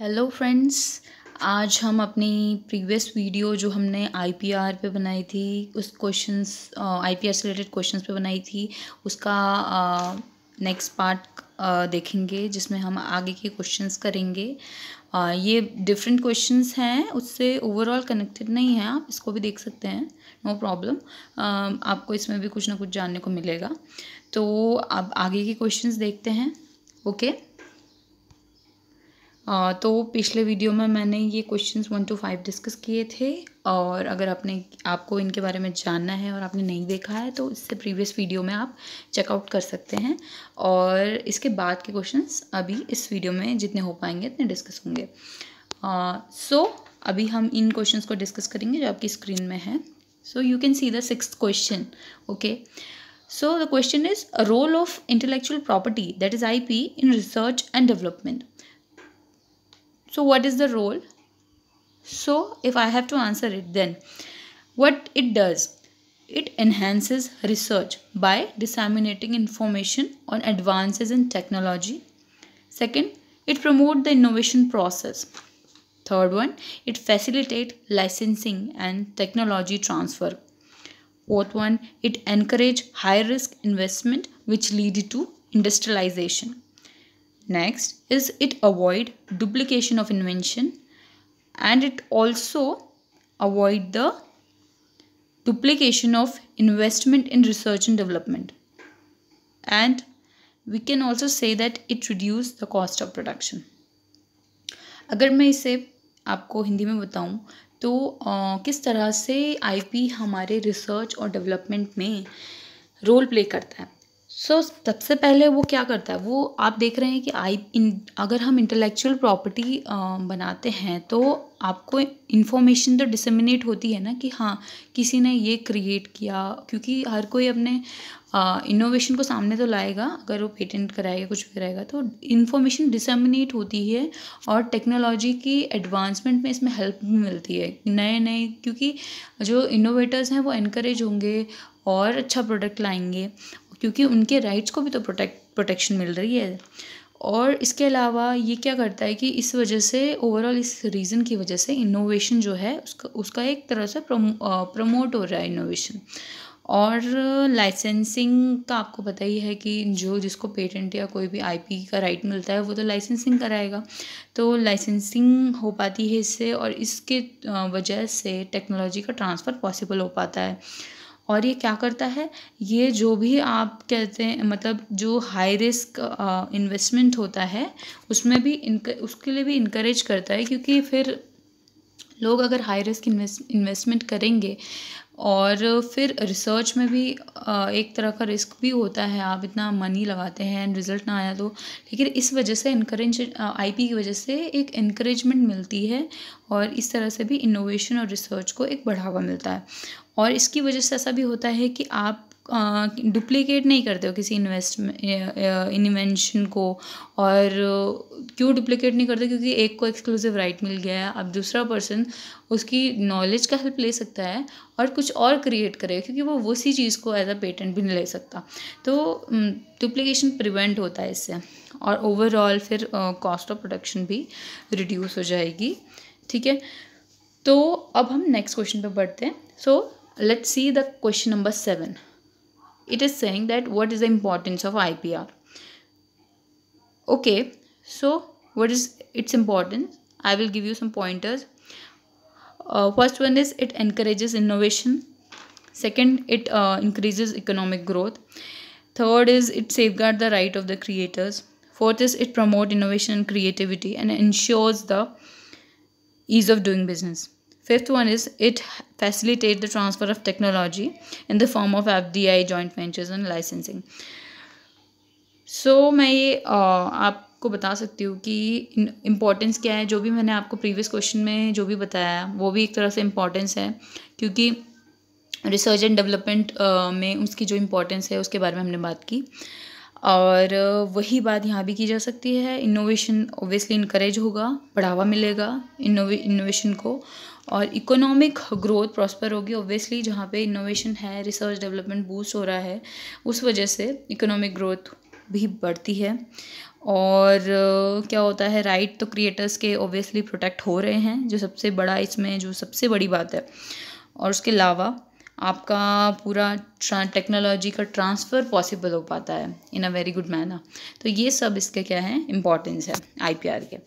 Hello friends आज हम अपनी प्रीवियस वीडियो जो हमने आईपीआर पे बनाई थी उस क्वेश्चंस आईपीआर uh, से रिलेटेड क्वेश्चंस पे बनाई थी उसका नेक्स्ट uh, पार्ट uh, देखेंगे जिसमें हम आगे के क्वेश्चंस करेंगे uh, ये डिफरेंट क्वेश्चंस हैं उससे ओवरऑल कनेक्टेड नहीं है आप इसको भी देख सकते हैं नो प्रॉब्लम um, आपको इसमें भी कुछ ना कुछ जानने को मिलेगा तो अब आगे के क्वेश्चन देखते हैं ओके okay? तो पिछले वीडियो में मैंने ये questions one two five discuss किए थे और अगर आपने आपको इनके बारे में जानना है और आपने नहीं देखा है तो इससे प्रीवियस वीडियो में आप चेकआउट कर सकते हैं और इसके बाद के क्वेश्चंस अभी इस वीडियो में जितने हो पाएंगे इतने डिस्कस होंगे सो अभी हम इन क्वेश्चन को डिस्कस करेंगे जो आपकी स्क्रीन में है so you can see the six question okay so the question is role of intellectual property that is IP in research and development So what is the role? So if I have to answer it then what it does it enhances research by disseminating information on advances in technology. Second, it promotes the innovation process. Third one, it facilitates licensing and technology transfer. Fourth one, it encourages high risk investment which lead to industrialization. Next is it avoid duplication of invention and it also avoid the duplication of investment in research and development. And we can also say that it reduce the cost of production. अगर मैं इसे आपको हिंदी में बताऊं तो आ, किस तरह से आईपी हमारे रिसर्च और डेवलपमेंट में रोल प्ले करता है सो so, सबसे पहले वो क्या करता है वो आप देख रहे हैं कि आई इन अगर हम इंटेलेक्चुअल प्रॉपर्टी बनाते हैं तो आपको इन्फॉर्मेशन तो डिसमिनेट होती है ना कि हाँ किसी ने ये क्रिएट किया क्योंकि हर कोई अपने इनोवेशन को सामने तो लाएगा अगर वो पेटेंट कराएगा कुछ भी कराएगा तो इन्फॉर्मेशन डिसमिनेट होती है और टेक्नोलॉजी की एडवांसमेंट में इसमें हेल्प भी मिलती है नए नए क्योंकि जो इनोवेटर्स हैं वो इनक्रेज होंगे और अच्छा प्रोडक्ट लाएंगे क्योंकि उनके राइट्स को भी तो प्रोटेक्ट प्रोटेक्शन मिल रही है और इसके अलावा ये क्या करता है कि इस वजह से ओवरऑल इस रीज़न की वजह से इनोवेशन जो है उसका उसका एक तरह से प्रमो प्रमोट हो रहा है इनोवेशन और लाइसेंसिंग का आपको पता ही है कि जो जिसको पेटेंट या कोई भी आईपी का राइट मिलता है वो तो लाइसेंसिंग कराएगा तो लाइसेंसिंग हो पाती है इससे और इसके वजह से टेक्नोलॉजी का ट्रांसफ़र पॉसिबल हो पाता है और ये क्या करता है ये जो भी आप कहते हैं मतलब जो हाई रिस्क इन्वेस्टमेंट होता है उसमें भी उसके लिए भी इनक्रेज करता है क्योंकि फिर लोग अगर हाई रिस्क इन्वेस्टमेंट करेंगे और फिर रिसर्च में भी एक तरह का रिस्क भी होता है आप इतना मनी लगाते हैं एंड रिज़ल्ट ना आया तो लेकिन इस वजह से इनक्रेज आई की वजह से एक इनक्रेजमेंट मिलती है और इस तरह से भी इनोवेशन और रिसर्च को एक बढ़ावा मिलता है और इसकी वजह से ऐसा भी होता है कि आप डुप्लीकेट नहीं करते हो किसी इन्वेस्टमेंट इन्वेंशन को और क्यों डुप्लीकेट नहीं करते क्योंकि एक को एक्सक्लूसिव राइट मिल गया है अब दूसरा पर्सन उसकी नॉलेज का हेल्प ले सकता है और कुछ और क्रिएट करेगा क्योंकि वो उसी चीज़ को एज अ पेटेंट भी नहीं ले सकता तो डुप्लीकेशन प्रिवेंट होता है इससे और ओवरऑल फिर कॉस्ट ऑफ प्रोडक्शन भी रिड्यूस हो जाएगी ठीक है तो अब हम नेक्स्ट क्वेश्चन पर बढ़ते हैं so let's see the question number seven it is saying that what is the importance of IPR. Okay, so what is its importance? I will give you some pointers. Uh, first one is it encourages innovation. Second, it uh, increases economic growth. Third is it safeguards the right of the creators. Fourth is it promotes innovation and creativity and ensures the ease of doing business. Fifth one is it facilitate the transfer of technology in the form of FDI joint ventures and licensing. So so, मैं ये आपको बता सकती हूँ कि importance क्या है जो भी मैंने आपको प्रीवियस क्वेश्चन में जो भी बताया वो भी एक तरह से इम्पोर्टेंस है क्योंकि रिसर्च एंड डेवलपमेंट में उसकी जो इम्पोर्टेंस है उसके बारे में हमने बात की और वही बात यहाँ भी की जा सकती है इनोवेशन ऑब्वियसली इनक्रेज होगा बढ़ावा मिलेगा इनोवेशन को और इकोनॉमिक ग्रोथ प्रॉस्पर होगी ऑब्वियसली जहाँ पे इनोवेशन है रिसर्च डेवलपमेंट बूस्ट हो रहा है उस वजह से इकोनॉमिक ग्रोथ भी बढ़ती है और क्या होता है राइट तो क्रिएटर्स के ऑब्वियसली प्रोटेक्ट हो रहे हैं जो सबसे बड़ा इसमें जो सबसे बड़ी बात है और उसके अलावा आपका पूरा टेक्नोलॉजी का ट्रांसफ़र पॉसिबल हो पाता है in a very good manner तो ये सब इसके क्या है इम्पॉर्टेंस है आई के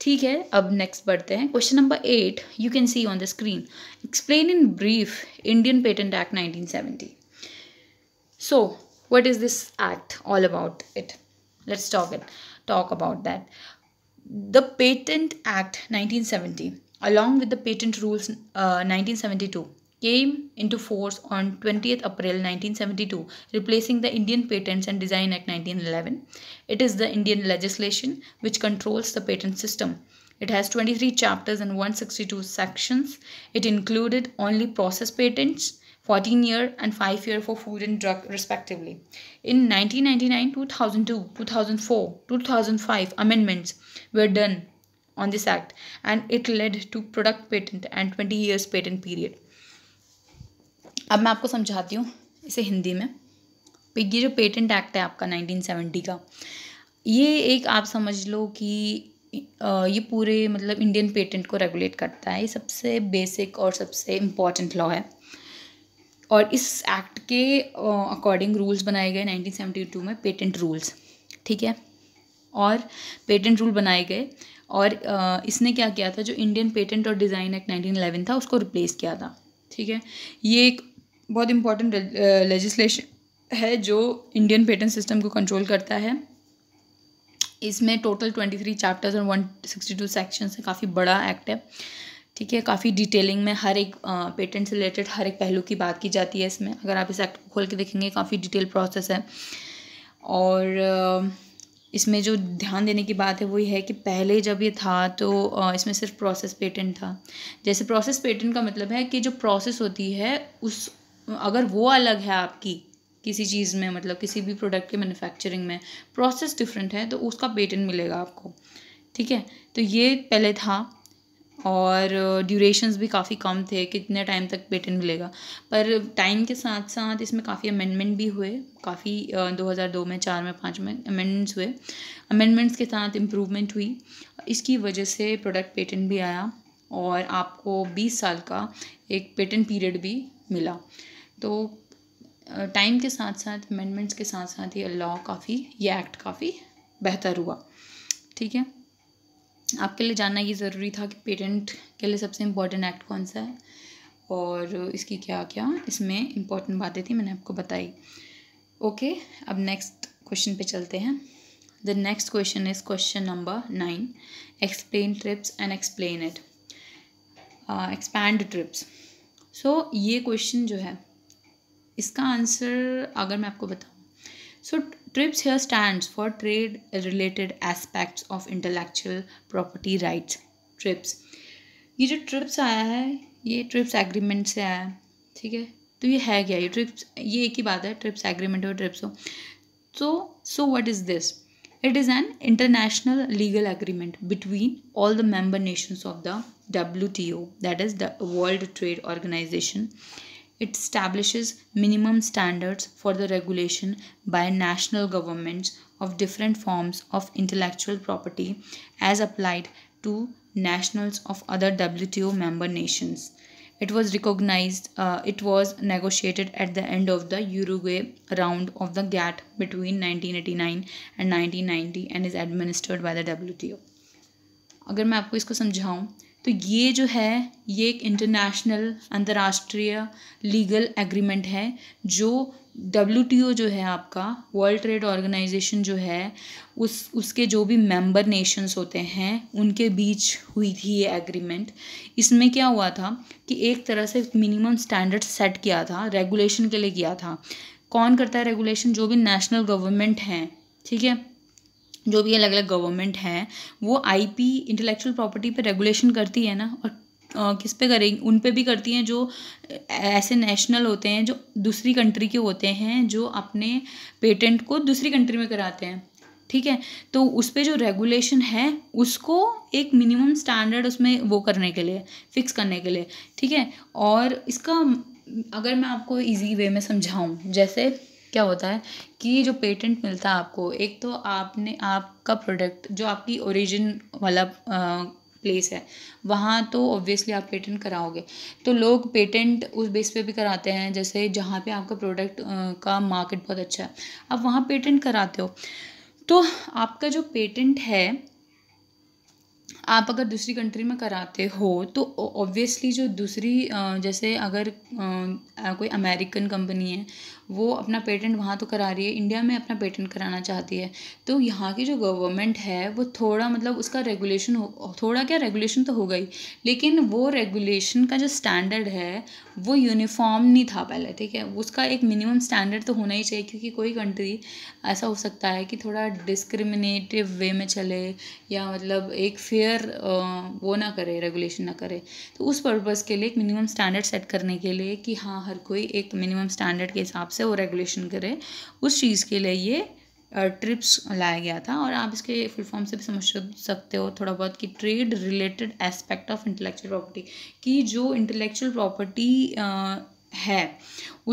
ठीक है अब नेक्स्ट बढ़ते हैं question number eight you can see on the screen explain in brief Indian patent act nineteen seventy so what is this act all about it let's talk it talk about that the patent act 1970 along with the patent rules uh, 1972 came into force on 20th April 1972, replacing the Indian Patents and Design Act 1911. It is the Indian legislation which controls the patent system. It has 23 chapters and 162 sections. It included only process patents, 14 year and 5 year for food and drug respectively. In 1999, 2002, 2004, 2005 amendments were done on this act and it led to product patent and 20 years patent period. अब मैं आपको समझाती हूँ इसे हिंदी में तो ये जो पेटेंट एक्ट है आपका 1970 का ये एक आप समझ लो कि ये पूरे मतलब इंडियन पेटेंट को रेगुलेट करता है ये सबसे बेसिक और सबसे इम्पॉर्टेंट लॉ है और इस एक्ट के अकॉर्डिंग रूल्स बनाए गए 1972 में पेटेंट रूल्स ठीक है और पेटेंट रूल बनाए गए और इसने क्या किया था जो इंडियन पेटेंट और डिज़ाइन एक्ट 1911 था उसको रिप्लेस किया था ठीक है ये एक बहुत इम्पोर्टेंट लेजिस्लेशन uh, है जो इंडियन पेटेंट सिस्टम को कंट्रोल करता है इसमें टोटल ट्वेंटी थ्री चैप्टर्स और वन सिक्सटी टू सेक्शन है काफ़ी बड़ा एक्ट है ठीक है काफ़ी डिटेलिंग में हर एक पेटेंट uh, से रिलेटेड हर एक पहलू की बात की जाती है इसमें अगर आप इस एक्ट को खोल के देखेंगे काफ़ी डिटेल प्रोसेस है और uh, इसमें जो ध्यान देने की बात है वो ये है कि पहले जब ये था तो इसमें सिर्फ प्रोसेस पेटेंट था जैसे प्रोसेस पेटेंट का मतलब है कि जो प्रोसेस होती है उस अगर वो अलग है आपकी किसी चीज़ में मतलब किसी भी प्रोडक्ट के मैन्युफैक्चरिंग में प्रोसेस डिफरेंट है तो उसका पेटेंट मिलेगा आपको ठीक है तो ये पहले था और ड्यूरेशंस भी काफ़ी कम थे कितने टाइम तक पेटेंट मिलेगा पर टाइम के साथ साथ इसमें काफ़ी अमेंडमेंट भी हुए काफ़ी 2002 में चार में पाँच में अमेंडमेंट्स हुए अमेंडमेंट्स के साथ इम्प्रूवमेंट हुई इसकी वजह से प्रोडक्ट पेटेंट भी आया और आपको 20 साल का एक पेटेंट पीरियड भी मिला तो टाइम के साथ साथ अमेंडमेंट्स के साथ साथ ये लॉ काफ़ी ये एक्ट काफ़ी बेहतर हुआ ठीक है आपके लिए जानना ये ज़रूरी था कि पेटेंट के लिए सबसे इम्पोर्टेंट एक्ट कौन सा है और इसकी क्या क्या इसमें इम्पोर्टेंट बातें थी मैंने आपको बताई ओके अब नेक्स्ट क्वेश्चन पे चलते हैं the next question is question number nine explain TRIPS and explain it expand TRIPS so ये क्वेश्चन जो है इसका आंसर अगर मैं आपको बताऊँ so TRIPS here stand for trade related aspects of intellectual property rights TRIPS ये जो ट्रिप्स आया है ये ट्रिप्स एग्रीमेंट से आया है ठीक है तो ये है क्या ये ट्रिप्स ये एक ही बात है ट्रिप्स एग्रीमेंट और ट्रिप्स हो so so what is this it is an international legal agreement between all the member nations of the W T O that is the world trade organisation It establishes minimum standards for the regulation by national governments of different forms of intellectual property as applied to nationals of other WTO member nations. It was recognized, uh, it was negotiated at the end of the Uruguay round of the GATT between 1989 and 1990 and is administered by the WTO. अगर मैं आपको इसको समझाऊं तो ये जो है ये एक इंटरनेशनल अंतर्राष्ट्रीय लीगल एग्रीमेंट है जो डब्ल्यू जो है आपका वर्ल्ड ट्रेड ऑर्गेनाइजेशन जो है उस उसके जो भी मेंबर नेशंस होते हैं उनके बीच हुई थी ये एग्रीमेंट इसमें क्या हुआ था कि एक तरह से मिनिमम स्टैंडर्ड सेट किया था रेगुलेशन के लिए किया था कौन करता है रेगुलेशन जो भी नेशनल गवर्नमेंट हैं ठीक है जो भी अलग अलग गवर्नमेंट हैं वो आईपी इंटेलेक्चुअल प्रॉपर्टी पे रेगुलेशन करती है ना और आ, किस पे करेंगी उन पे भी करती हैं जो ऐसे नेशनल होते हैं जो दूसरी कंट्री के होते हैं जो अपने पेटेंट को दूसरी कंट्री में कराते हैं ठीक है तो उस पर जो रेगुलेशन है उसको एक मिनिमम स्टैंडर्ड उसमें वो करने के लिए फिक्स करने के लिए ठीक है और इसका अगर मैं आपको इजी वे में समझाऊँ जैसे क्या होता है कि जो पेटेंट मिलता है आपको एक तो आपने आपका प्रोडक्ट जो आपकी ओरिजिन वाला प्लेस है वहाँ तो ऑब्वियसली आप पेटेंट कराओगे तो लोग पेटेंट उस बेस पे भी कराते हैं जैसे जहाँ पे आपका प्रोडक्ट का मार्केट बहुत अच्छा है आप वहाँ पेटेंट कराते हो तो आपका जो पेटेंट है आप अगर दूसरी कंट्री में कराते हो तो ऑब्वियसली जो दूसरी जैसे अगर कोई अमेरिकन कंपनी है वो अपना पेटेंट वहाँ तो करा रही है इंडिया में अपना पेटेंट कराना चाहती है तो यहाँ की जो गवर्नमेंट है वो थोड़ा मतलब उसका रेगुलेशन हो थोड़ा क्या रेगुलेशन तो होगा ही लेकिन वो रेगुलेशन का जो स्टैंडर्ड है वो यूनिफॉर्म नहीं था पहले ठीक है उसका एक मिनिमम स्टैंडर्ड तो होना ही चाहिए क्योंकि कोई कंट्री ऐसा हो सकता है कि थोड़ा डिस्क्रिमिनेटिव वे में चले या मतलब एक फेयर अगर वो ना करे रेगुलेशन ना करे तो उस पर्पज़ के लिए एक मिनिमम स्टैंडर्ड सेट करने के लिए कि हाँ हर कोई एक मिनिमम स्टैंडर्ड के हिसाब से वो रेगुलेशन करे उस चीज़ के लिए ये ट्रिप्स लाया गया था और आप इसके फुल फॉर्म से भी समझ सकते हो थोड़ा बहुत कि trade related aspect of intellectual property कि जो इंटेलेक्चुअल प्रॉपर्टी है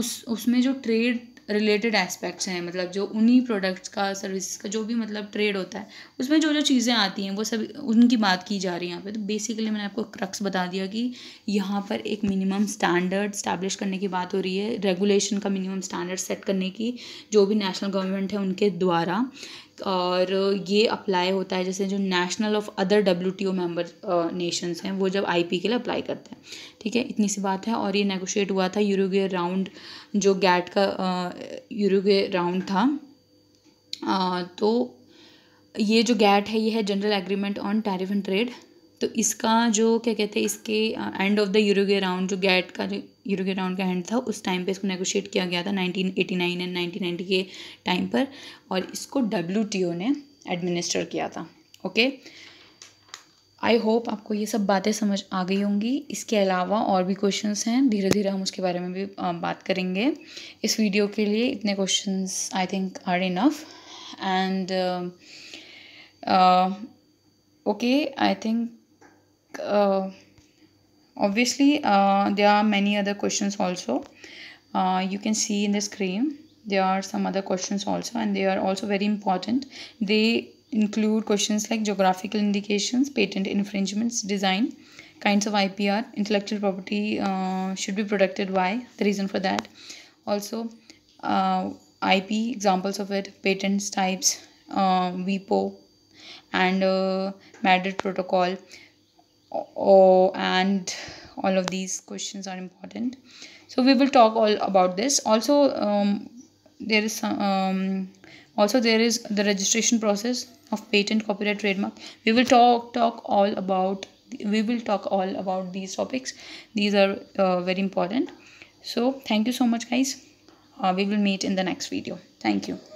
उस उसमें जो ट्रेड रिलेटेड एस्पेक्ट्स हैं मतलब जो उन्हीं प्रोडक्ट्स का सर्विस का जो भी मतलब ट्रेड होता है उसमें जो जो चीज़ें आती हैं वो सब उनकी बात की जा रही है यहाँ पे तो बेसिकली मैंने आपको क्रक्स बता दिया कि यहाँ पर एक मिनिमम स्टैंडर्ड स्टैब्लिश करने की बात हो रही है रेगुलेशन का मिनिमम स्टैंडर्ड सेट करने की जो भी नेशनल गवर्नमेंट है उनके द्वारा और ये अप्लाई होता है जैसे जो national of other W T O member nations हैं वो जब आई पी के लिए अप्लाई करते हैं ठीक है इतनी सी बात है और ये नेगोशिएट हुआ था यूरोगे राउंड जो गैट का यूरोगे राउंड था आ, तो ये जो गैट है ये है general agreement on tariff and trade तो इसका जो क्या कहते हैं इसके end of the Uruguay round जो गैट का जो यूरो के राउंड का हैंड था उस टाइम पे इसको नेगोशिएट किया गया था 1989 एंड नाइनटीन के टाइम पर और इसको डब्ल्यू ने एडमिनिस्टर किया था ओके आई होप आपको ये सब बातें समझ आ गई होंगी इसके अलावा और भी क्वेश्चंस हैं धीरे धीरे हम उसके बारे में भी बात करेंगे इस वीडियो के लिए इतने questions I think are enough and okay I think obviously uh, there are many other questions also uh, you can see in the screen there are some other questions also and they are also very important they include questions like geographical indications patent infringements design kinds of ipr intellectual property uh, should be protected why? the reason for that also uh, ip examples of it patents types uh, VPO, and uh, madrid protocol or oh, and all of these questions are important so we will talk all about this also um, there is some um, also there is the registration process of patent copyright trademark we will talk talk all about we will talk all about these topics these are uh, very important so thank you so much guys uh, we will meet in the next video thank you